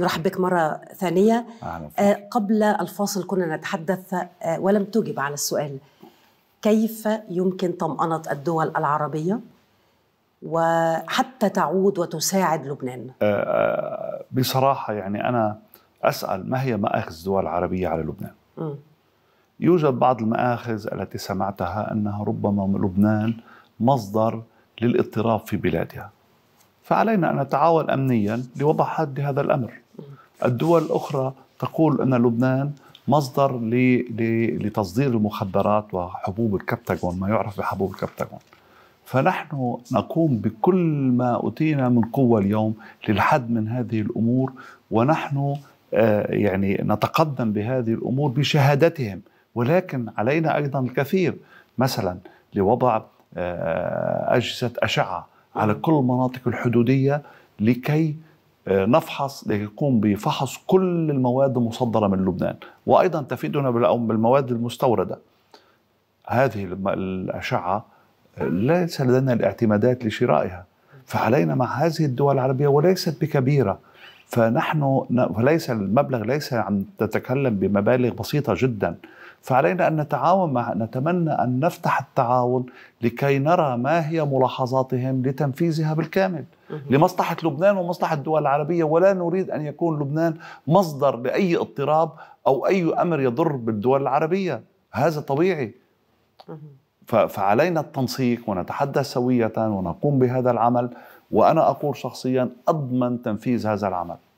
نرحب بك مرة ثانية آه قبل الفاصل كنا نتحدث آه ولم تجب على السؤال كيف يمكن طمأنة الدول العربية وحتى تعود وتساعد لبنان آه, آه، بصراحة يعني أنا أسأل ما هي مآخذ الدول العربية على لبنان م. يوجد بعض المآخذ التي سمعتها أنها ربما لبنان مصدر للاضطراب في بلادها فعلينا أن نتعاون أمنيا لوضع حد لهذا الأمر الدول الأخرى تقول أن لبنان مصدر لتصدير المخدرات وحبوب الكبتاجون ما يعرف بحبوب الكبتاجون فنحن نقوم بكل ما أوتينا من قوة اليوم للحد من هذه الأمور ونحن آه، يعني نتقدم بهذه الأمور بشهادتهم ولكن علينا أيضا الكثير مثلا لوضع آه، أجهزة أشعة على كل المناطق الحدودية لكي آه، نفحص ليقوم بفحص كل المواد المصدرة من لبنان وأيضا تفيدنا بالمواد المستوردة هذه الأشعة آه، ليس لدينا الاعتمادات لشرائها فعلينا مع هذه الدول العربية وليست بكبيرة فنحن وليس المبلغ ليس عم تتكلم بمبالغ بسيطة جدا فعلينا أن نتعاون مع نتمنى أن نفتح التعاون لكي نرى ما هي ملاحظاتهم لتنفيذها بالكامل لمصلحة لبنان ومصلحة الدول العربية ولا نريد أن يكون لبنان مصدر لأي اضطراب أو أي أمر يضر بالدول العربية هذا طبيعي فعلينا التنسيق ونتحدث سوية ونقوم بهذا العمل وأنا أقول شخصيا أضمن تنفيذ هذا العمل